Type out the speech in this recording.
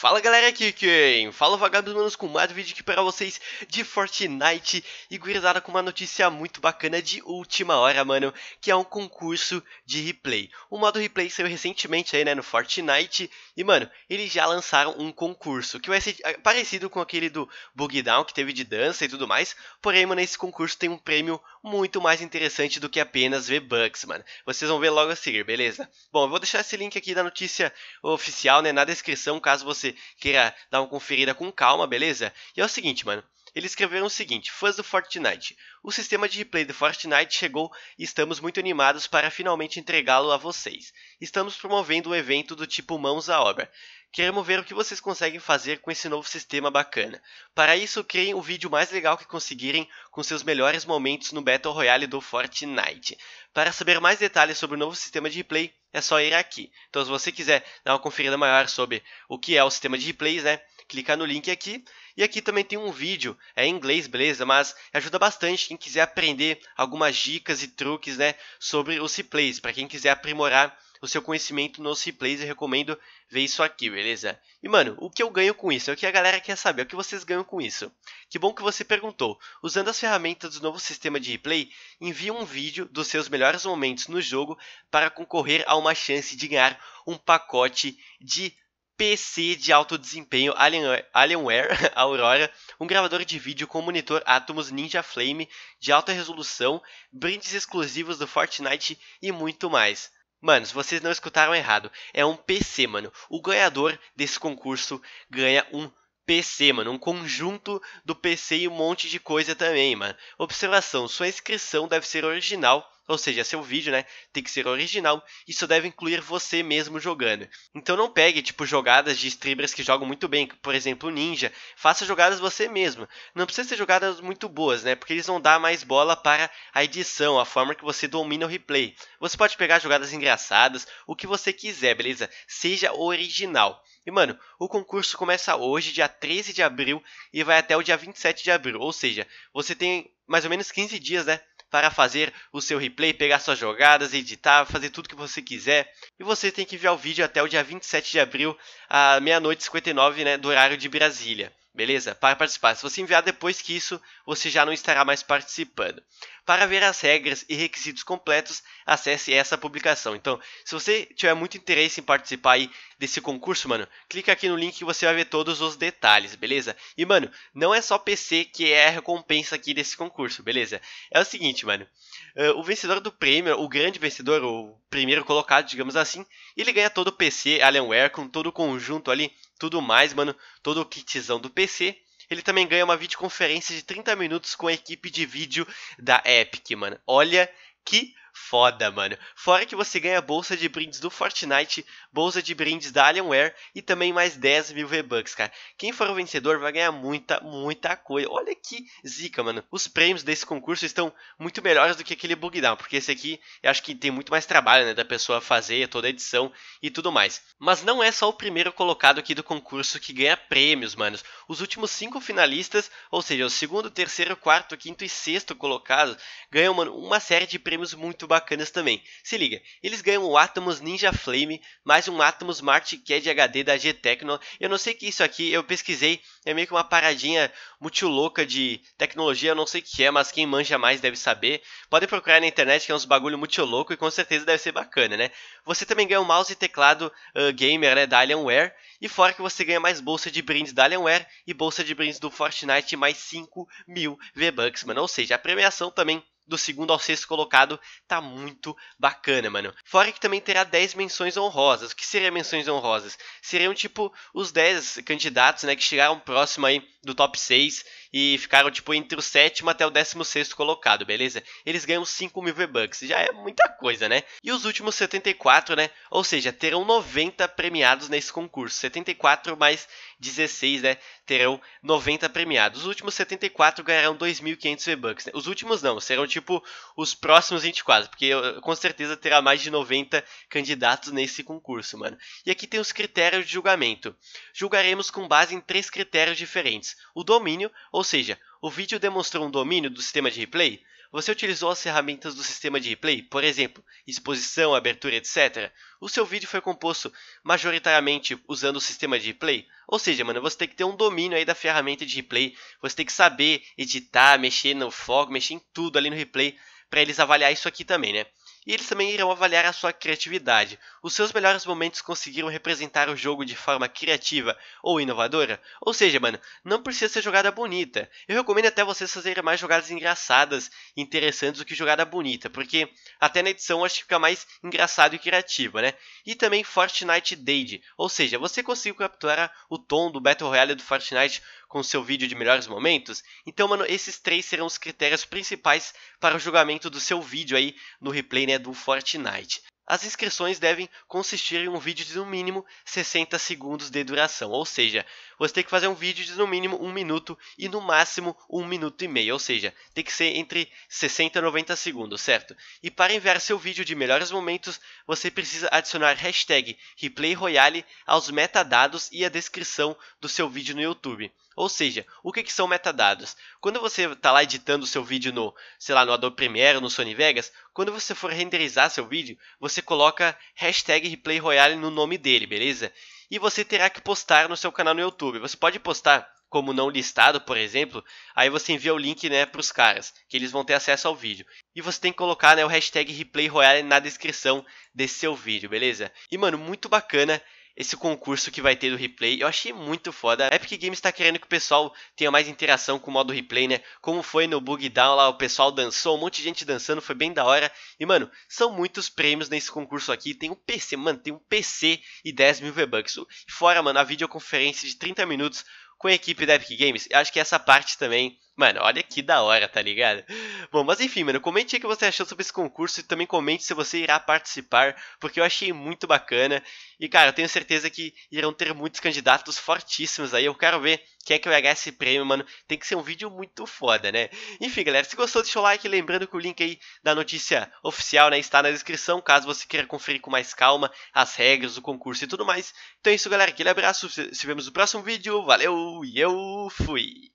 Fala galera, aqui quem? É Fala vagabundos manos com mais um vídeo aqui para vocês de Fortnite e gurizada com uma notícia muito bacana de última hora, mano, que é um concurso de replay. O modo replay saiu recentemente aí, né, no Fortnite e, mano, eles já lançaram um concurso que vai ser ah, parecido com aquele do Bug Down que teve de dança e tudo mais, porém, mano, esse concurso tem um prêmio muito mais interessante do que apenas V-Bucks, mano. Vocês vão ver logo a seguir, beleza? Bom, eu vou deixar esse link aqui da notícia oficial, né, na descrição, caso você queira dar uma conferida com calma, beleza? E é o seguinte, mano. Ele escreveu o seguinte: fãs do Fortnite. O sistema de replay do Fortnite chegou e estamos muito animados para finalmente entregá-lo a vocês. Estamos promovendo um evento do tipo Mãos à Obra. Queremos ver o que vocês conseguem fazer com esse novo sistema bacana. Para isso, criem o vídeo mais legal que conseguirem com seus melhores momentos no Battle Royale do Fortnite. Para saber mais detalhes sobre o novo sistema de replay, é só ir aqui. Então, se você quiser dar uma conferida maior sobre o que é o sistema de replays, né, clica no link aqui e aqui também tem um vídeo, é em inglês, beleza? Mas ajuda bastante quem quiser aprender algumas dicas e truques, né, sobre os replays, para quem quiser aprimorar o seu conhecimento nos replays, eu recomendo ver isso aqui, beleza? E mano, o que eu ganho com isso? É o que a galera quer saber, é o que vocês ganham com isso? Que bom que você perguntou. Usando as ferramentas do novo sistema de replay, envie um vídeo dos seus melhores momentos no jogo para concorrer a uma chance de ganhar um pacote de PC de alto desempenho Alienware, Alienware Aurora, um gravador de vídeo com monitor Atomos Ninja Flame de alta resolução, brindes exclusivos do Fortnite e muito mais. Mano, vocês não escutaram errado, é um PC, mano. O ganhador desse concurso ganha um PC, mano, um conjunto do PC e um monte de coisa também, mano. Observação: sua inscrição deve ser original ou seja, seu vídeo, né, tem que ser original e só deve incluir você mesmo jogando. Então não pegue, tipo, jogadas de streamers que jogam muito bem, por exemplo, Ninja. Faça jogadas você mesmo. Não precisa ser jogadas muito boas, né, porque eles vão dar mais bola para a edição, a forma que você domina o replay. Você pode pegar jogadas engraçadas, o que você quiser, beleza? Seja original. E, mano, o concurso começa hoje, dia 13 de abril, e vai até o dia 27 de abril. Ou seja, você tem mais ou menos 15 dias, né? para fazer o seu replay, pegar suas jogadas, editar, fazer tudo que você quiser. E você tem que enviar o vídeo até o dia 27 de abril, à meia-noite 59, né, do horário de Brasília. Beleza? Para participar. Se você enviar depois que isso, você já não estará mais participando. Para ver as regras e requisitos completos, acesse essa publicação. Então, se você tiver muito interesse em participar aí desse concurso, mano, clica aqui no link que você vai ver todos os detalhes, beleza? E, mano, não é só PC que é a recompensa aqui desse concurso, beleza? É o seguinte, mano. Ah, o vencedor do prêmio, o grande vencedor, o primeiro colocado, digamos assim, ele ganha todo o PC Alienware com todo o conjunto ali tudo mais, mano, todo o kitzão do PC. Ele também ganha uma videoconferência de 30 minutos com a equipe de vídeo da Epic, mano. Olha que foda, mano. Fora que você ganha bolsa de brindes do Fortnite, bolsa de brindes da Alienware e também mais 10 mil V-Bucks, cara. Quem for o vencedor vai ganhar muita, muita coisa. Olha que zica, mano. Os prêmios desse concurso estão muito melhores do que aquele Bugdown, porque esse aqui eu acho que tem muito mais trabalho, né, da pessoa fazer toda a edição e tudo mais. Mas não é só o primeiro colocado aqui do concurso que ganha prêmios, manos. Os últimos cinco finalistas, ou seja, o segundo, terceiro, quarto, quinto e sexto colocados, ganham, mano, uma série de prêmios muito bacanas também. Se liga, eles ganham o Atomos Ninja Flame, mais um Atomos Smart CAD HD da G-Tecno. Eu não sei que isso aqui, eu pesquisei, é meio que uma paradinha muito louca de tecnologia, eu não sei o que é, mas quem manja mais deve saber. Podem procurar na internet que é uns bagulho muito louco e com certeza deve ser bacana, né? Você também ganha um mouse e teclado uh, gamer, né, da Alienware. E fora que você ganha mais bolsa de brindes da Alienware e bolsa de brindes do Fortnite mais 5 mil V-Bucks, mano. Ou seja, a premiação também do segundo ao sexto colocado tá muito bacana, mano. Fora que também terá 10 menções honrosas. O que seriam menções honrosas? Seriam tipo os 10 candidatos, né, que chegaram próximo aí do top 6 e ficaram tipo entre o sétimo até o décimo sexto colocado, beleza? Eles ganham 5 mil V-Bucks, já é muita coisa, né? E os últimos 74, né? Ou seja, terão 90 premiados nesse concurso. 74 mais 16, né? Terão 90 premiados. Os últimos 74 ganharão 2.500 V-Bucks. Né? Os últimos não, serão tipo os próximos 24, porque com certeza terá mais de 90 candidatos nesse concurso, mano. E aqui tem os critérios de julgamento. Julgaremos com base em três critérios diferentes: o domínio, ou ou seja, o vídeo demonstrou um domínio do sistema de replay? Você utilizou as ferramentas do sistema de replay, por exemplo, exposição, abertura, etc. O seu vídeo foi composto majoritariamente usando o sistema de replay? Ou seja, mano, você tem que ter um domínio aí da ferramenta de replay, você tem que saber editar, mexer no foco, mexer em tudo ali no replay para eles avaliar isso aqui também, né? e eles também irão avaliar a sua criatividade. Os seus melhores momentos conseguiram representar o jogo de forma criativa ou inovadora? Ou seja, mano, não precisa ser jogada bonita. Eu recomendo até vocês fazerem mais jogadas engraçadas e interessantes do que jogada bonita, porque até na edição acho que fica mais engraçado e criativo né? E também Fortnite Dade, ou seja, você conseguiu capturar o tom do Battle Royale do Fortnite com seu vídeo de melhores momentos? Então, mano, esses três serão os critérios principais para o julgamento do seu vídeo aí no replay, né? do Fortnite. As inscrições devem consistir em um vídeo de no mínimo 60 segundos de duração, ou seja, você tem que fazer um vídeo de no mínimo 1 minuto e no máximo 1 minuto e meio, ou seja, tem que ser entre 60 e 90 segundos, certo? E para enviar seu vídeo de melhores momentos, você precisa adicionar hashtag ReplayRoyale aos metadados e a descrição do seu vídeo no YouTube. Ou seja, o que, que são metadados? Quando você está lá editando o seu vídeo no, sei lá, no Adobe Premiere, no Sony Vegas, quando você for renderizar seu vídeo, você coloca hashtag Replay Royale no nome dele, beleza? E você terá que postar no seu canal no YouTube. Você pode postar como não listado, por exemplo, aí você envia o link né, para os caras, que eles vão ter acesso ao vídeo. E você tem que colocar né, o hashtag Replay Royale na descrição desse seu vídeo, beleza? E mano, muito bacana esse concurso que vai ter do replay. Eu achei muito foda. A Epic Games tá querendo que o pessoal tenha mais interação com o modo replay, né? Como foi no Bug Down lá, o pessoal dançou, um monte de gente dançando, foi bem da hora. E, mano, são muitos prêmios nesse concurso aqui. Tem um PC, mano, tem um PC e 10 mil V-Bucks. Fora, mano, a videoconferência de 30 minutos com a equipe da Epic Games. Eu acho que essa parte também Mano, olha que da hora, tá ligado? Bom, mas enfim, mano, comente aí o que você achou sobre esse concurso e também comente se você irá participar, porque eu achei muito bacana. E, cara, eu tenho certeza que irão ter muitos candidatos fortíssimos aí. Eu quero ver quem é que vai ganhar esse prêmio, mano. Tem que ser um vídeo muito foda, né? Enfim, galera, se gostou, deixa o like. Lembrando que o link aí da notícia oficial, né, está na descrição, caso você queira conferir com mais calma as regras do concurso e tudo mais. Então é isso, galera. Aquele abraço. Se vemos no próximo vídeo. Valeu e eu fui!